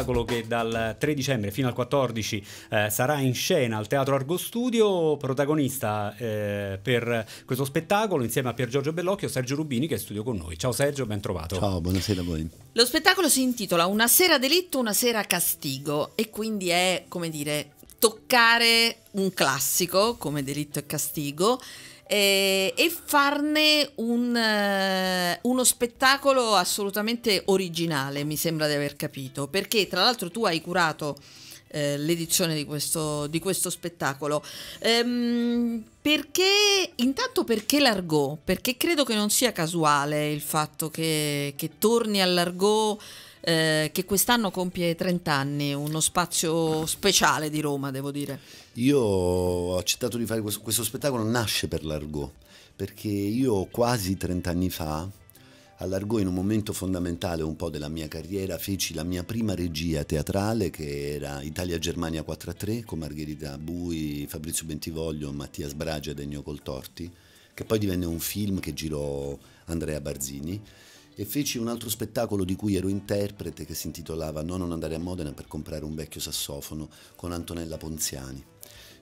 spettacolo che dal 3 dicembre fino al 14 eh, sarà in scena al Teatro Argo Studio, protagonista eh, per questo spettacolo insieme a Pier Giorgio Bellocchio, Sergio Rubini che è in studio con noi. Ciao Sergio, ben trovato. Ciao, buonasera a voi. Lo spettacolo si intitola Una sera delitto, una sera castigo e quindi è, come dire, toccare un classico come delitto e castigo eh, e farne un, eh, uno spettacolo assolutamente originale, mi sembra di aver capito, perché tra l'altro tu hai curato eh, l'edizione di questo, di questo spettacolo. Ehm, perché, intanto perché l'argot? Perché credo che non sia casuale il fatto che, che torni all'argot eh, che quest'anno compie 30 anni, uno spazio speciale di Roma, devo dire. Io ho accettato di fare questo, questo spettacolo, nasce per l'Argo, perché io quasi 30 anni fa allargò in un momento fondamentale un po' della mia carriera, feci la mia prima regia teatrale che era Italia-Germania 4-3 con Margherita Bui, Fabrizio Bentivoglio, Mattia Sbragia e Degno Coltorti, che poi divenne un film che girò Andrea Barzini e feci un altro spettacolo di cui ero interprete che si intitolava No non andare a Modena per comprare un vecchio sassofono con Antonella Ponziani.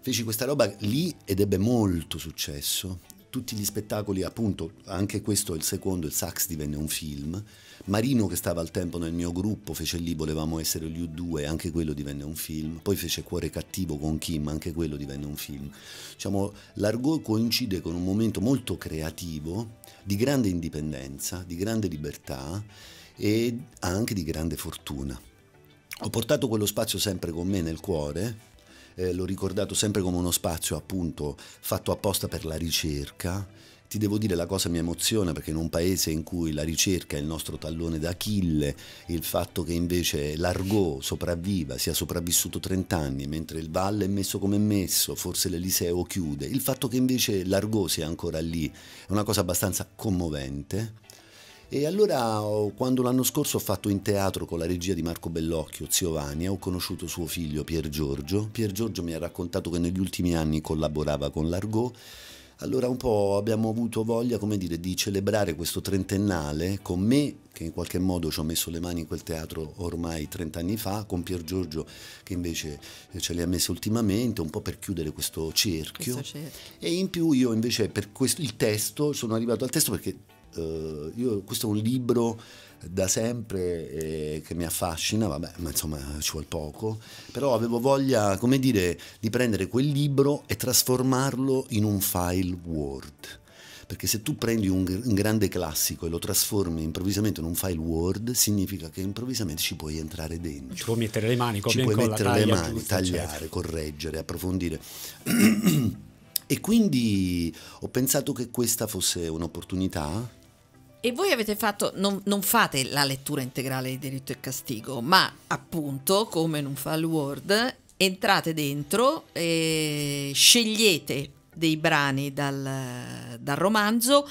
Feci questa roba lì ed ebbe molto successo tutti gli spettacoli, appunto, anche questo è il secondo, il sax divenne un film. Marino che stava al tempo nel mio gruppo fece lì Volevamo essere gli U2, anche quello divenne un film. Poi fece Cuore cattivo con Kim, anche quello divenne un film. Diciamo, l'argot coincide con un momento molto creativo, di grande indipendenza, di grande libertà e anche di grande fortuna. Ho portato quello spazio sempre con me nel cuore eh, l'ho ricordato sempre come uno spazio appunto fatto apposta per la ricerca. Ti devo dire la cosa mi emoziona perché in un paese in cui la ricerca è il nostro tallone d'Achille, il fatto che invece l'Argo sopravviva, sia sopravvissuto 30 anni, mentre il Valle è messo come è messo, forse l'Eliseo chiude, il fatto che invece l'Argo sia ancora lì è una cosa abbastanza commovente e allora oh, quando l'anno scorso ho fatto in teatro con la regia di Marco Bellocchio, zio Vania, ho conosciuto suo figlio Pier Giorgio. Pier Giorgio mi ha raccontato che negli ultimi anni collaborava con l'Argot. Allora un po' abbiamo avuto voglia, come dire, di celebrare questo trentennale con me, che in qualche modo ci ho messo le mani in quel teatro ormai 30 anni fa, con Pier Giorgio che invece eh, ce le ha messe ultimamente, un po' per chiudere questo cerchio. Questo cerchio. E in più io invece per questo, il testo, sono arrivato al testo perché eh, io, questo è un libro da sempre eh, che mi affascina, vabbè, ma insomma ci vuole poco, però avevo voglia, come dire, di prendere quel libro e trasformarlo in un file Word. Perché se tu prendi un, un grande classico e lo trasformi improvvisamente in un file Word, significa che improvvisamente ci puoi entrare dentro. Ci puoi mettere le mani, ci puoi mettere le mani, giusto, certo. tagliare, certo. correggere, approfondire. E quindi ho pensato che questa fosse un'opportunità e voi avete fatto, non, non, fate la lettura integrale di diritto e castigo, ma appunto, come non fa il Word, entrate dentro e scegliete dei brani dal, dal romanzo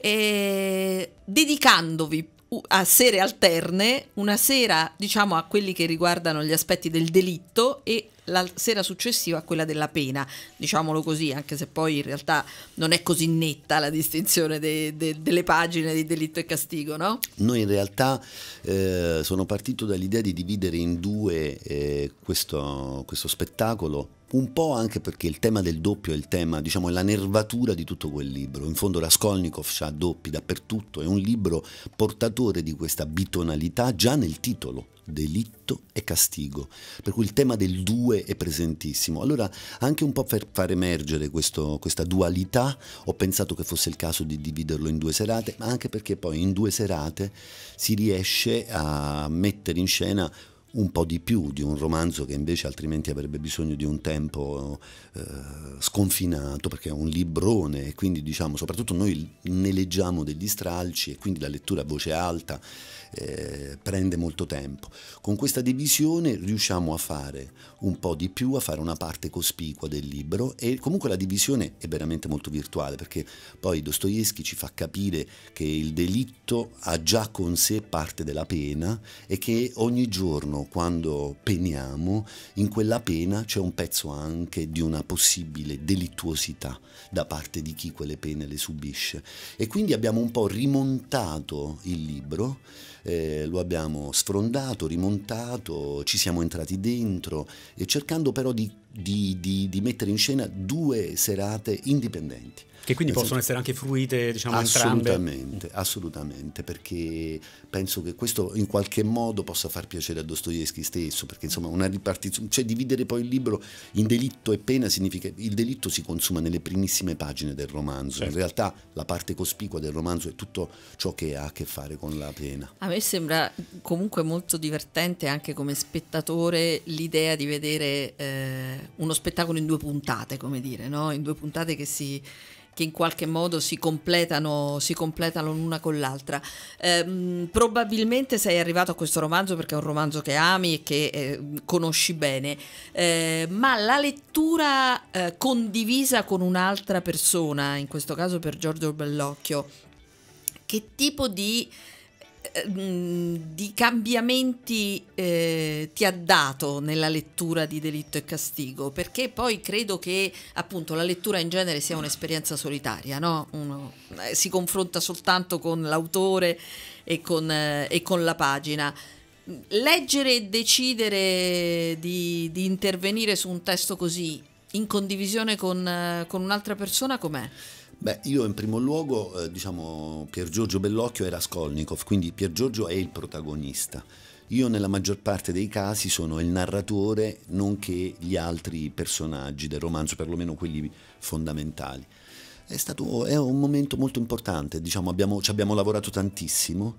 dedicandovi a sere alterne, una sera diciamo a quelli che riguardano gli aspetti del delitto e la sera successiva a quella della pena, diciamolo così, anche se poi in realtà non è così netta la distinzione de, de, delle pagine di delitto e castigo, no? Noi in realtà eh, sono partito dall'idea di dividere in due eh, questo, questo spettacolo un po' anche perché il tema del doppio è il tema, diciamo, è la nervatura di tutto quel libro. In fondo Raskolnikov ha doppi dappertutto, è un libro portatore di questa bitonalità già nel titolo, delitto e castigo, per cui il tema del due è presentissimo. Allora, anche un po' per far emergere questo, questa dualità, ho pensato che fosse il caso di dividerlo in due serate, ma anche perché poi in due serate si riesce a mettere in scena un po' di più di un romanzo che invece altrimenti avrebbe bisogno di un tempo eh, sconfinato, perché è un librone e quindi diciamo, soprattutto noi ne leggiamo degli stralci e quindi la lettura a voce alta eh, prende molto tempo. Con questa divisione riusciamo a fare un po' di più, a fare una parte cospicua del libro e comunque la divisione è veramente molto virtuale perché poi Dostoevsky ci fa capire che il delitto ha già con sé parte della pena e che ogni giorno quando peniamo, in quella pena c'è un pezzo anche di una possibile delittuosità da parte di chi quelle pene le subisce. E quindi abbiamo un po' rimontato il libro, eh, lo abbiamo sfrondato, rimontato, ci siamo entrati dentro, cercando però di, di, di, di mettere in scena due serate indipendenti. Che quindi esatto. possono essere anche fruite, diciamo, assolutamente, entrambe? Assolutamente, perché penso che questo in qualche modo possa far piacere a Dostoevsky stesso, perché insomma una ripartizione, cioè dividere poi il libro in delitto e pena significa il delitto si consuma nelle primissime pagine del romanzo, certo. in realtà la parte cospicua del romanzo è tutto ciò che ha a che fare con la pena. A me sembra comunque molto divertente anche come spettatore l'idea di vedere eh, uno spettacolo in due puntate, come dire, no? in due puntate che si che in qualche modo si completano, si completano l'una con l'altra. Eh, probabilmente sei arrivato a questo romanzo perché è un romanzo che ami e che eh, conosci bene, eh, ma la lettura eh, condivisa con un'altra persona, in questo caso per Giorgio Bellocchio, che tipo di Ehm, di cambiamenti eh, ti ha dato nella lettura di Delitto e Castigo? Perché poi credo che appunto la lettura in genere sia un'esperienza solitaria, no? Uno eh, si confronta soltanto con l'autore e con, eh, e con la pagina. Leggere e decidere di, di, intervenire su un testo così in condivisione con, eh, con un'altra persona com'è? Beh, io in primo luogo, eh, diciamo, Pier Giorgio Bellocchio era Skolnikov, quindi Pier Giorgio è il protagonista. Io nella maggior parte dei casi sono il narratore, nonché gli altri personaggi del romanzo, perlomeno quelli fondamentali. È stato è un momento molto importante, diciamo, abbiamo, ci abbiamo lavorato tantissimo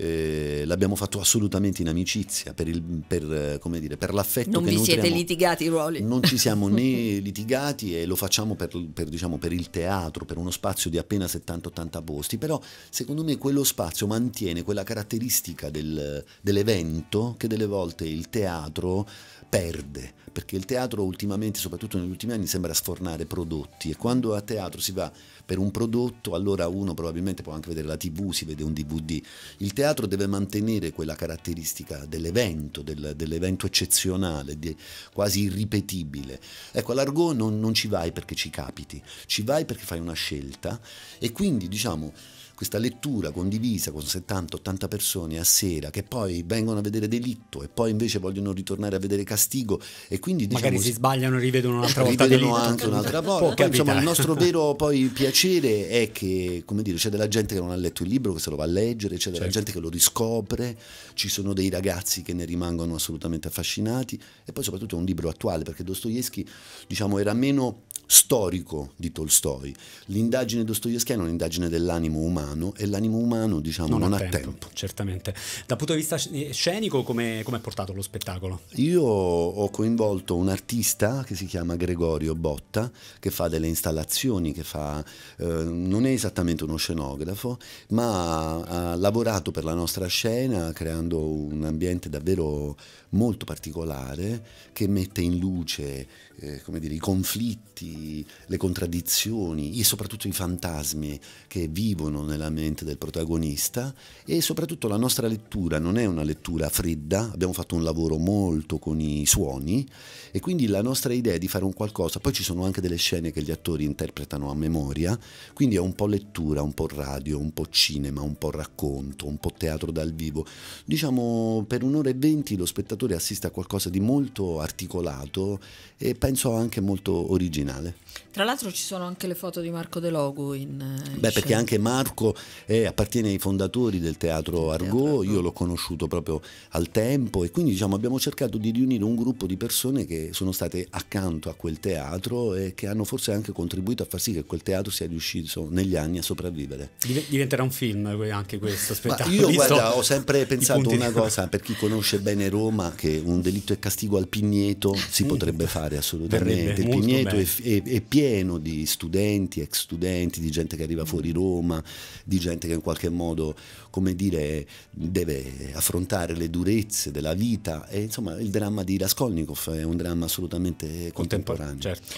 eh, l'abbiamo fatto assolutamente in amicizia, per, il, per, eh, dire, per l'affetto. Non vi nutriamo. siete litigati i ruoli? Non ci siamo né litigati e lo facciamo per, per, diciamo, per il teatro, per uno spazio di appena 70-80 posti, però secondo me quello spazio mantiene quella caratteristica del, dell'evento che delle volte il teatro perde, perché il teatro ultimamente, soprattutto negli ultimi anni, sembra sfornare prodotti e quando a teatro si va per un prodotto allora uno probabilmente può anche vedere la tv, si vede un DVD. Il teatro teatro deve mantenere quella caratteristica dell'evento, del, dell'evento eccezionale, di, quasi irripetibile. Ecco, all'argot non, non ci vai perché ci capiti, ci vai perché fai una scelta e quindi diciamo questa lettura condivisa con 70-80 persone a sera che poi vengono a vedere delitto e poi invece vogliono ritornare a vedere castigo e quindi diciamo, magari si sbagliano rivedono un'altra volta rivedono anche un'altra volta insomma il nostro vero poi piacere è che come dire c'è della gente che non ha letto il libro che se lo va a leggere c'è della certo. gente che lo riscopre ci sono dei ragazzi che ne rimangono assolutamente affascinati e poi soprattutto è un libro attuale perché Dostoevsky diciamo era meno storico di Tolstoi. L'indagine dostoevskiana è un'indagine dell'animo umano e l'animo umano diciamo non, non ha tempo, tempo, Certamente. Dal punto di vista eh, scenico come è portato lo spettacolo? Io ho coinvolto un artista che si chiama Gregorio Botta che fa delle installazioni, che fa, eh, non è esattamente uno scenografo, ma ha lavorato per la nostra scena creando un ambiente davvero molto particolare che mette in luce eh, dire, i conflitti le contraddizioni e soprattutto i fantasmi che vivono nella mente del protagonista e soprattutto la nostra lettura non è una lettura fredda, abbiamo fatto un lavoro molto con i suoni e quindi la nostra idea è di fare un qualcosa, poi ci sono anche delle scene che gli attori interpretano a memoria, quindi è un po' lettura, un po' radio, un po' cinema, un po' racconto, un po' teatro dal vivo. Diciamo per un'ora e venti lo spettatore assiste a qualcosa di molto articolato e penso anche molto originale mondiale. Tra l'altro ci sono anche le foto di Marco De Logu in... Eh, in Beh, perché anche Marco è, eh, appartiene ai fondatori del Teatro Argo, Teatro io l'ho conosciuto proprio al tempo e quindi diciamo, abbiamo cercato di riunire un gruppo di persone che sono state accanto a quel teatro e che hanno forse anche contribuito a far sì che quel teatro sia riuscito negli anni a sopravvivere. Diventerà un film eh, anche questo spettacolo. Ma io guarda, ho sempre pensato una cosa, per chi conosce bene Roma, che un delitto e castigo al Pigneto si potrebbe fare assolutamente. Verrebbe, Il Pigneto e è, pieno di studenti, ex studenti, di gente che arriva mm. fuori Roma, di gente che in qualche modo, come dire, deve affrontare le durezze della vita. E, insomma, il dramma di Raskolnikov è un dramma assolutamente contemporaneo. Certo.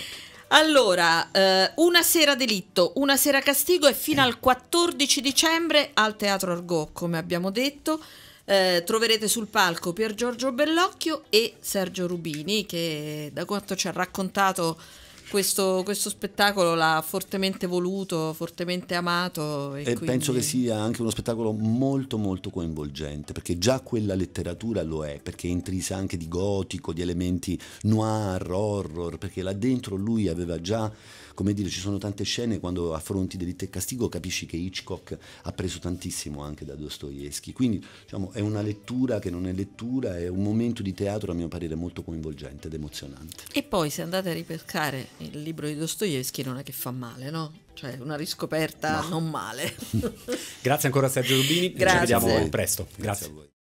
Allora, eh, una sera delitto, una sera castigo e fino al 14 dicembre al Teatro Argo, come abbiamo detto. Eh, troverete sul palco Pier Giorgio Bellocchio e Sergio Rubini che da quanto ci ha raccontato questo, questo spettacolo l'ha fortemente voluto, fortemente amato. E, e quindi... penso che sia anche uno spettacolo molto molto coinvolgente, perché già quella letteratura lo è, perché è intrisa anche di gotico, di elementi noir, horror, perché là dentro lui aveva già come dire, ci sono tante scene quando affronti Delitto e Castigo capisci che Hitchcock ha preso tantissimo anche da Dostoevsky, quindi diciamo, è una lettura che non è lettura, è un momento di teatro a mio parere molto coinvolgente ed emozionante. E poi se andate a ripescare il libro di Dostoevsky non è che fa male, no? Cioè una riscoperta no. non male. Grazie ancora Sergio Rubini, Grazie. ci vediamo presto. Grazie, Grazie a voi.